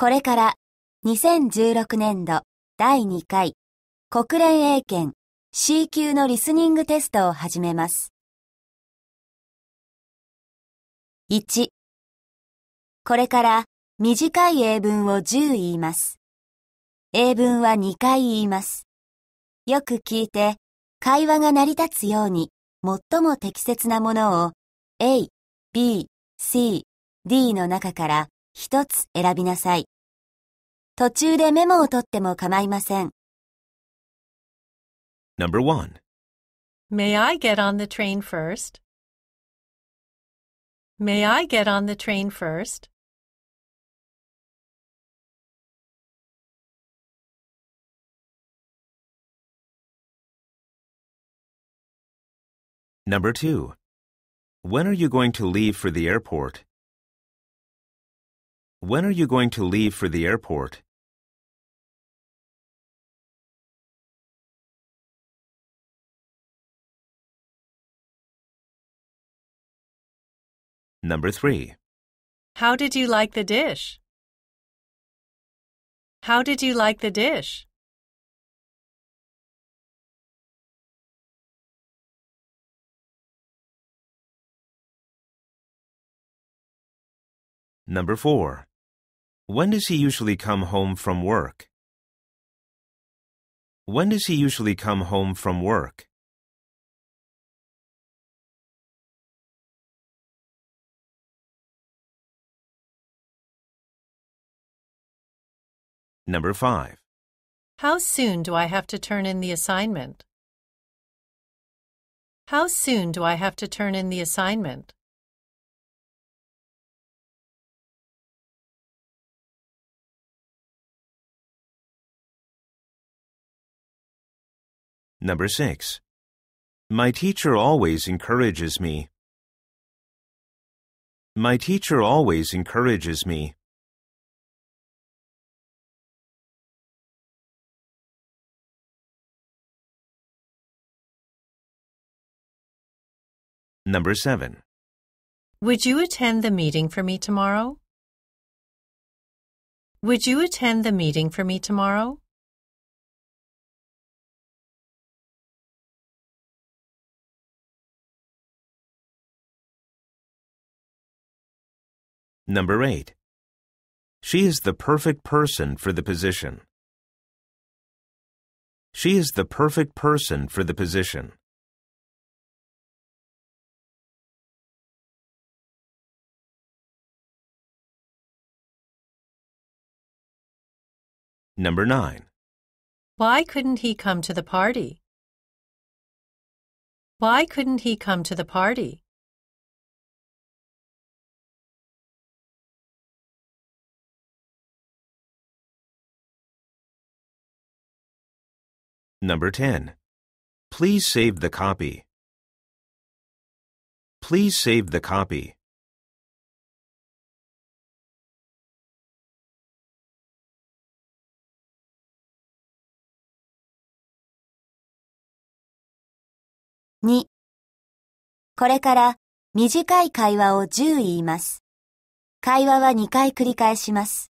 これから2016年度第2回国連英検 C 級のリスニングテストを始めます。1これから短い英文を10言います。英文は2回言います。よく聞いて会話が成り立つように最も適切なものを A、B、C、D の中から一つ選びなさい。途中でメモを取っても構いません。Number 1. May I get on the train first? May I get on the train first? Number 2. When are you going to leave for the airport? When are you going to leave for the airport? Number 3. How did you like the dish? How did you like the dish? Number 4. When does he usually come home from work? When does he usually come home from work? Number 5. How soon do I have to turn in the assignment? How soon do I have to turn in the assignment? Number 6. My teacher always encourages me. My teacher always encourages me. Number 7. Would you attend the meeting for me tomorrow? Would you attend the meeting for me tomorrow? Number 8. She is the perfect person for the position. She is the perfect person for the position. Number 9. Why couldn't he come to the party? Why couldn't he come to the party? Number 10. Please save the copy. Please save the copy. 2これから短い会話を10言います。会話は2回繰り返します。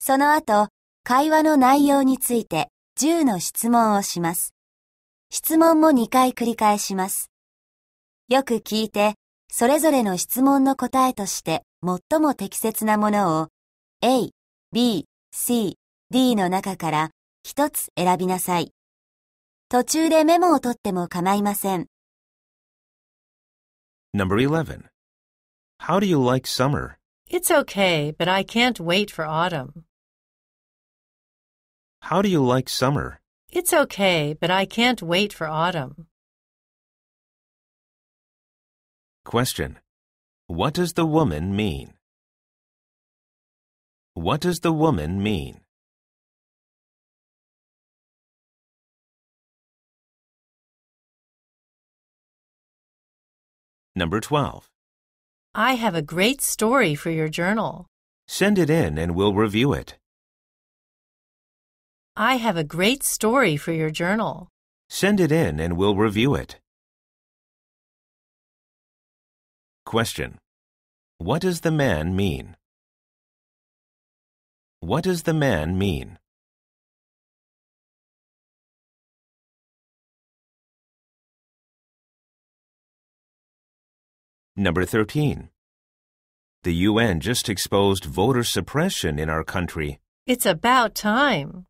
その後、会話の内容について10の質問をします。質問も2回繰り返します。よく聞いて、それぞれの質問の答えとして最も適切なものを A、B、C、D の中から1つ選びなさい。途中でメモを取っても構いません。Number 11. How do you like summer? It's okay, but I can't wait for autumn. How do you like summer? It's okay, but I can't wait for autumn. Question. What does the woman mean? What does the woman mean? Number 12. I have a great story for your journal. Send it in and we'll review it. I have a great story for your journal. Send it in and we'll review it. Question. What does the man mean? What does the man mean? Number 13. The UN just exposed voter suppression in our country. It's about time.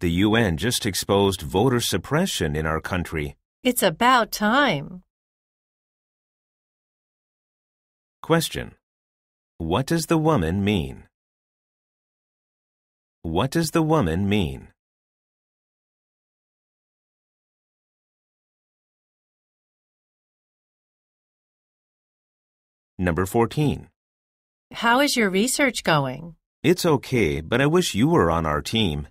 The UN just exposed voter suppression in our country. It's about time. Question. What does the woman mean? What does the woman mean? Number 14. How is your research going? It's okay, but I wish you were on our team.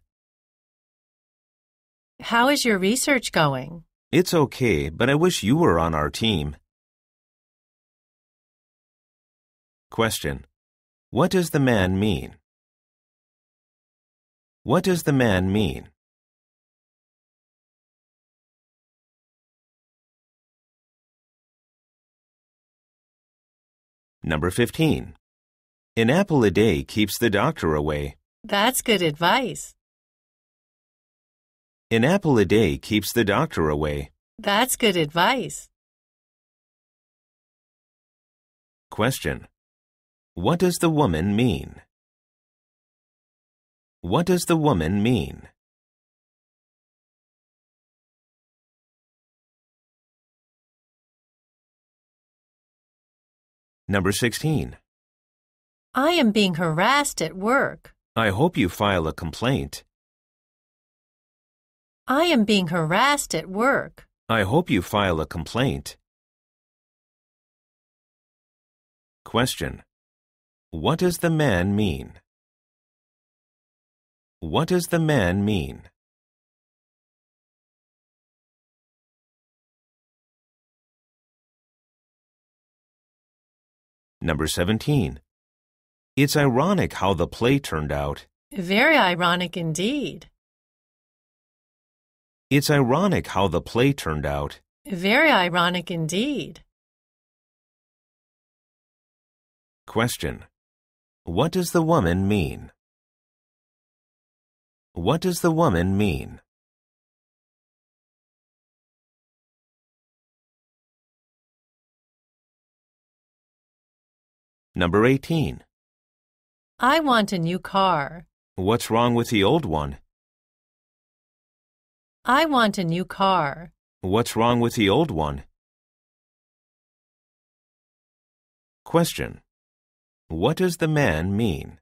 How is your research going? It's okay, but I wish you were on our team. Question. What does the man mean? What does the man mean? Number 15. An apple a day keeps the doctor away. That's good advice. An apple a day keeps the doctor away. That's good advice. Question. What does the woman mean? What does the woman mean? Number 16. I am being harassed at work. I hope you file a complaint. I am being harassed at work. I hope you file a complaint. Question. What does the man mean? What does the man mean? Number 17. It's ironic how the play turned out. Very ironic indeed. It's ironic how the play turned out. Very ironic indeed. Question. What does the woman mean? What does the woman mean? Number 18. I want a new car. What's wrong with the old one? I want a new car. What's wrong with the old one? Question. What does the man mean?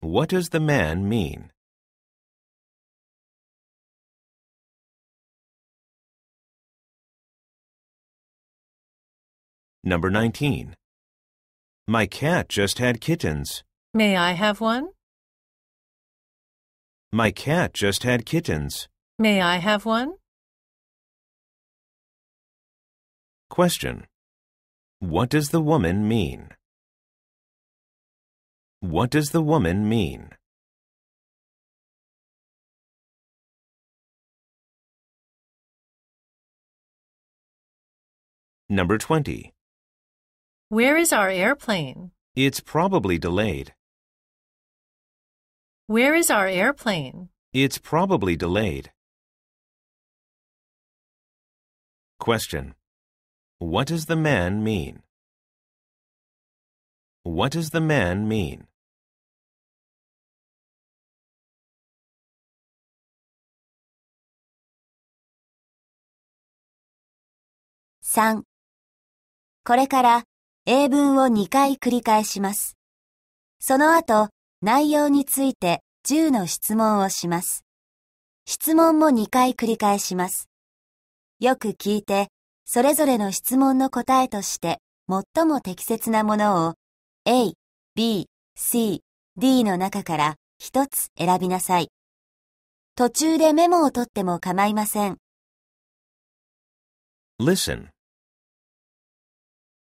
What does the man mean? Number 19. My cat just had kittens. May I have one? My cat just had kittens. May I have one? Question. What does the woman mean? What does the woman mean? Number 20. Where is our airplane? It's probably delayed. Where is our airplane? It's probably delayed. Question. What does the man mean? What does the man mean? これから英文を2回繰り返します。その後、内容について10の質問をします。質問も2回繰り返します。よく聞いて、それぞれの質問の答えとして、最も適切なものを A、B、C、D の中から1つ選びなさい。途中でメモを取っても構いません。Listen.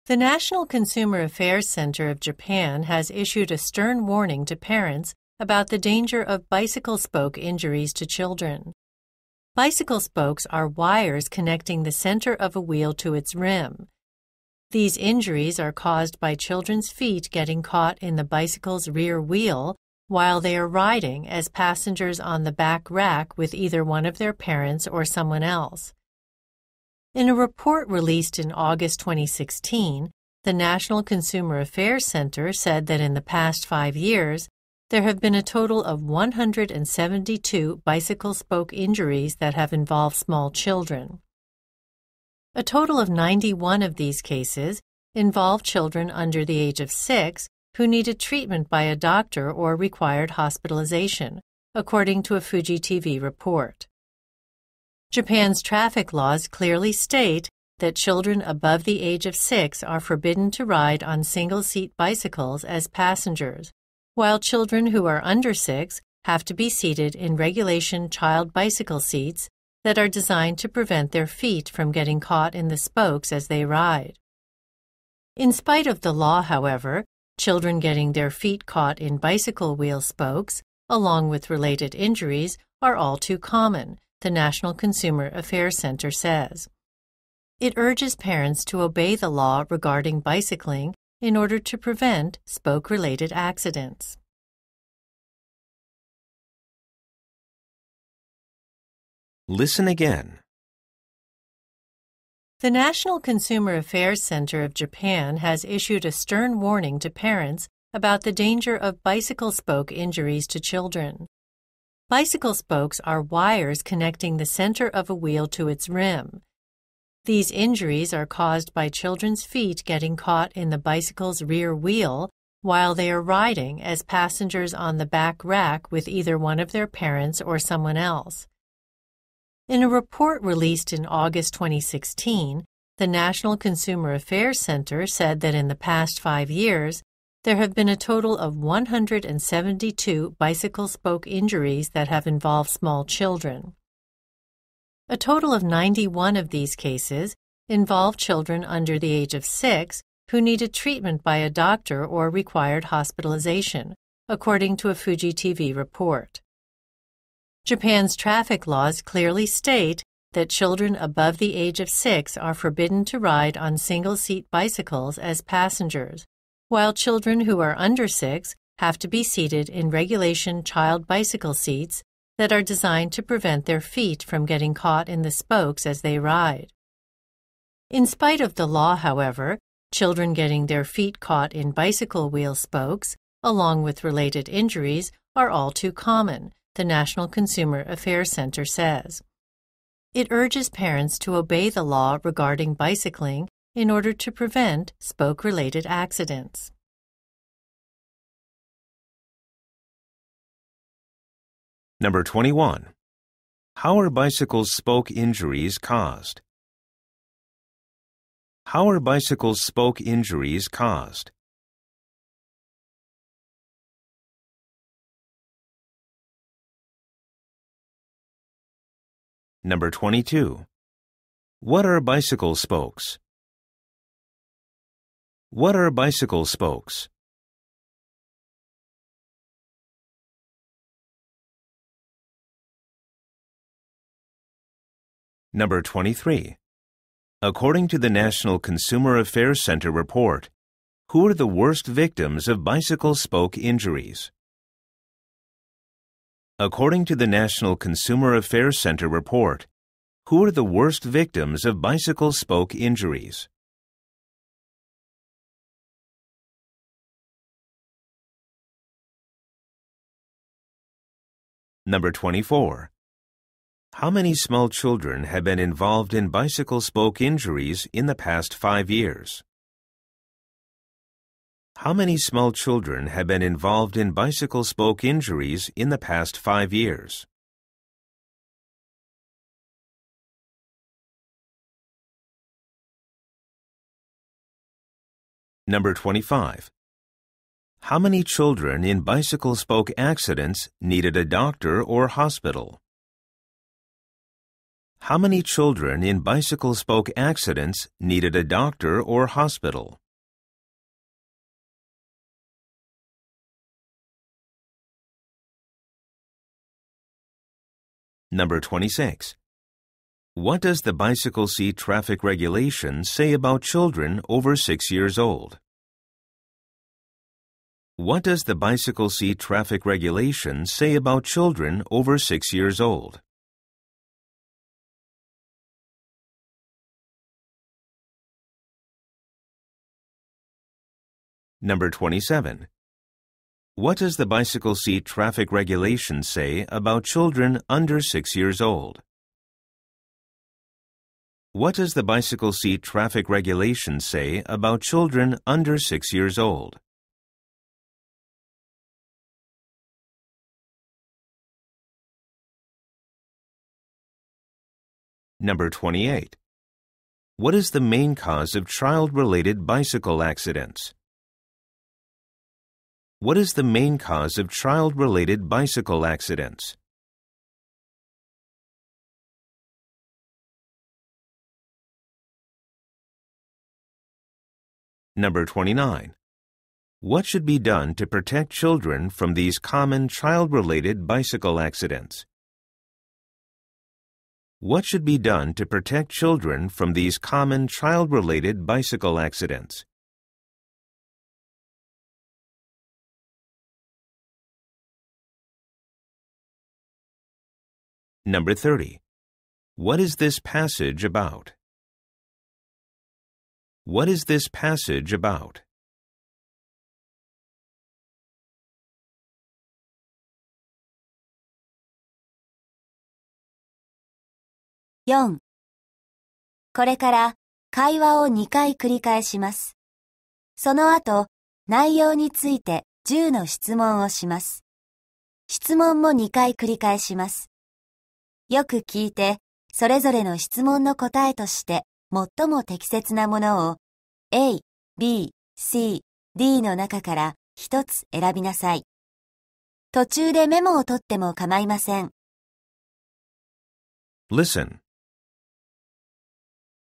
The National Consumer Affairs Center of Japan has issued a stern warning to parents about the danger of bicycle spoke injuries to children. Bicycle spokes are wires connecting the center of a wheel to its rim. These injuries are caused by children's feet getting caught in the bicycle's rear wheel while they are riding as passengers on the back rack with either one of their parents or someone else. In a report released in August 2016, the National Consumer Affairs Center said that in the past five years, there have been a total of 172 bicycle spoke injuries that have involved small children. A total of 91 of these cases involved children under the age of six who needed treatment by a doctor or required hospitalization, according to a Fuji TV report. Japan's traffic laws clearly state that children above the age of six are forbidden to ride on single seat bicycles as passengers, while children who are under six have to be seated in regulation child bicycle seats that are designed to prevent their feet from getting caught in the spokes as they ride. In spite of the law, however, children getting their feet caught in bicycle wheel spokes, along with related injuries, are all too common the National Consumer Affairs Center says. It urges parents to obey the law regarding bicycling in order to prevent spoke related accidents. Listen again. The National Consumer Affairs Center of Japan has issued a stern warning to parents about the danger of bicycle spoke injuries to children. Bicycle spokes are wires connecting the center of a wheel to its rim. These injuries are caused by children's feet getting caught in the bicycle's rear wheel while they are riding as passengers on the back rack with either one of their parents or someone else. In a report released in August 2016, the National Consumer Affairs Center said that in the past five years, there have been a total of 172 bicycle spoke injuries that have involved small children. A total of 91 of these cases involved children under the age of 6 who needed treatment by a doctor or required hospitalization, according to a Fuji TV report. Japan's traffic laws clearly state that children above the age of six are forbidden to ride on single seat bicycles as passengers, while children who are under six have to be seated in regulation child bicycle seats that are designed to prevent their feet from getting caught in the spokes as they ride. In spite of the law, however, children getting their feet caught in bicycle wheel spokes, along with related injuries, are all too common, the National Consumer Affairs Center says. It urges parents to obey the law regarding bicycling in order to prevent spoke-related accidents. Number 21. How are bicycles' spoke injuries caused? How are bicycles' spoke injuries caused? Number 22. What are bicycle spokes? What are bicycle spokes? Number 23. According to the National Consumer Affairs Center report, who are the worst victims of bicycle spoke injuries? According to the National Consumer Affairs Center report, who are the worst victims of bicycle spoke injuries? Number 24. How many small children have been involved in bicycle spoke injuries in the past five years? How many small children have been involved in bicycle spoke injuries in the past five years? Number 25. How many children in bicycle spoke accidents needed a doctor or hospital? How many children in bicycle spoke accidents needed a doctor or hospital? Number 26. What does the bicycle seat traffic regulation say about children over 6 years old? What does the bicycle seat traffic regulation say about children over 6 years old? Number 27. What does the bicycle seat traffic regulation say about children under 6 years old? What does the bicycle seat traffic regulation say about children under 6 years old? Number 28. What is the main cause of child-related bicycle accidents? What is the main cause of child-related bicycle accidents? Number 29. What should be done to protect children from these common child-related bicycle accidents? What should be done to protect children from these common child-related bicycle accidents? Number 30. What is this passage about? What is this passage about? 4これから会話を2回繰り返します。その後、内容について10の質問をします。質問も2回繰り返します。よく聞いて、それぞれの質問の答えとして最も適切なものを A、B、C、D の中から1つ選びなさい。途中でメモを取っても構いません。Listen.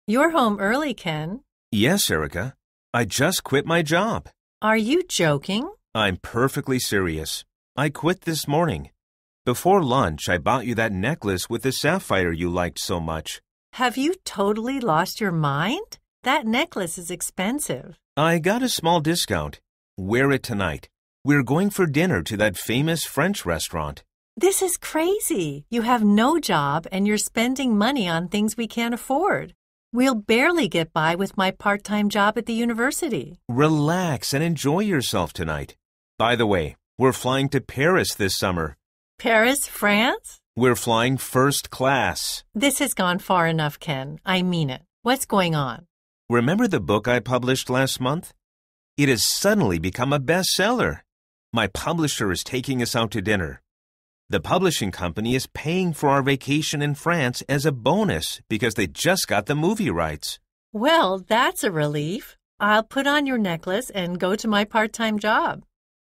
You're home early, Ken. Yes, Erica. I just quit my job. Are you joking? I'm perfectly serious. I quit this morning. Before lunch, I bought you that necklace with the sapphire you liked so much. Have you totally lost your mind? That necklace is expensive. I got a small discount. Wear it tonight. We're going for dinner to that famous French restaurant. This is crazy. You have no job and you're spending money on things we can't afford. We'll barely get by with my part time job at the university. Relax and enjoy yourself tonight. By the way, we're flying to Paris this summer. Paris, France? We're flying first class. This has gone far enough, Ken. I mean it. What's going on? Remember the book I published last month? It has suddenly become a bestseller. My publisher is taking us out to dinner. The publishing company is paying for our vacation in France as a bonus because they just got the movie rights. Well, that's a relief. I'll put on your necklace and go to my part-time job.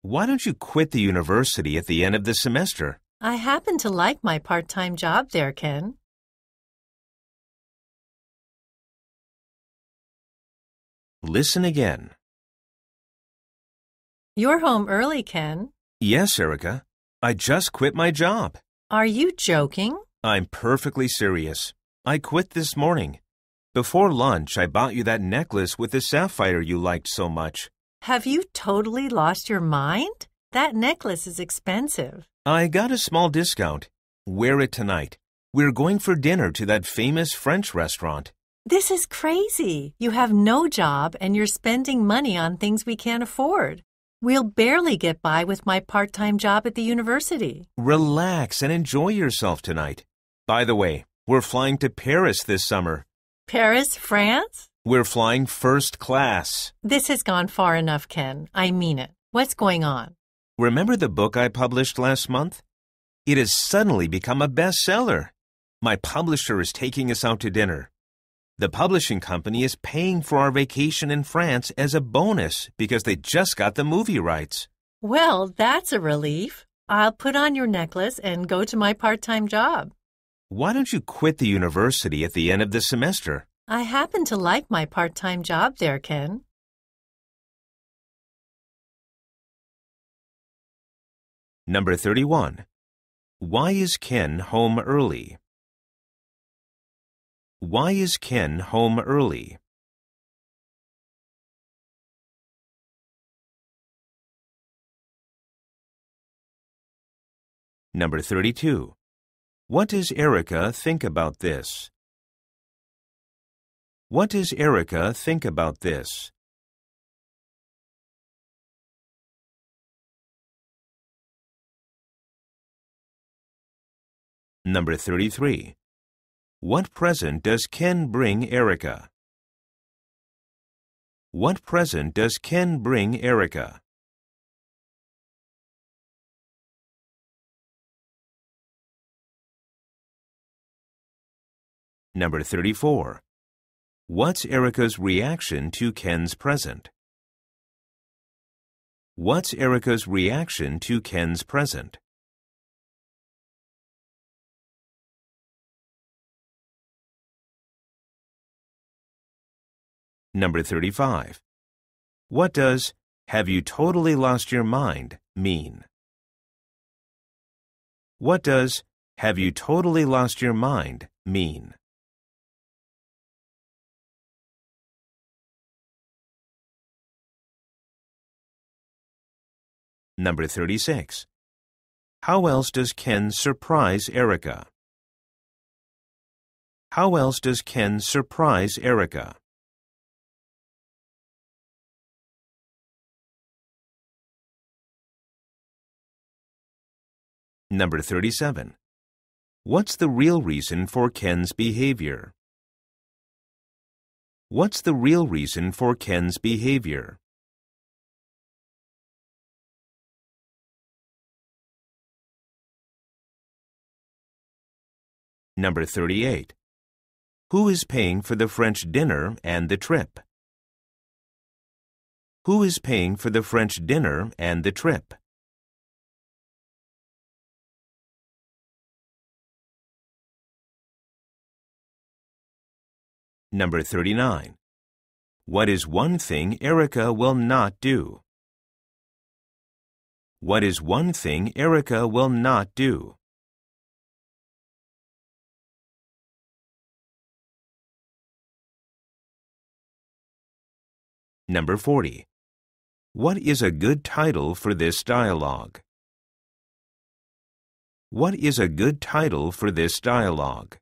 Why don't you quit the university at the end of the semester? I happen to like my part-time job there, Ken. Listen again. You're home early, Ken. Yes, Erica. I just quit my job. Are you joking? I'm perfectly serious. I quit this morning. Before lunch, I bought you that necklace with the sapphire you liked so much. Have you totally lost your mind? That necklace is expensive. I got a small discount. Wear it tonight. We're going for dinner to that famous French restaurant. This is crazy. You have no job and you're spending money on things we can't afford. We'll barely get by with my part time job at the university. Relax and enjoy yourself tonight. By the way, we're flying to Paris this summer. Paris, France? We're flying first class. This has gone far enough, Ken. I mean it. What's going on? Remember the book I published last month? It has suddenly become a bestseller. My publisher is taking us out to dinner. The publishing company is paying for our vacation in France as a bonus because they just got the movie rights. Well, that's a relief. I'll put on your necklace and go to my part time job. Why don't you quit the university at the end of the semester? I happen to like my part time job there, Ken. Number 31. Why is Ken home early? Why is Ken home early? Number 32. What does Erica think about this? What does Erica think about this? Number 33. What present does Ken bring Erica? What present does Ken bring Erica? Number 34. What's Erica's reaction to Ken's present? What's Erica's reaction to Ken's present? Number 35. What does have you totally lost your mind mean? What does have you totally lost your mind mean? Number 36. How else does Ken surprise Erica? How else does Ken surprise Erica? Number 37. What's the real reason for Ken's behavior? What's the real reason for Ken's behavior? Number 38. Who is paying for the French dinner and the trip? Who is paying for the French dinner and the trip? Number 39. What is one thing Erica will not do? What is one thing Erica will not do? Number 40. What is a good title for this dialogue? What is a good title for this dialogue?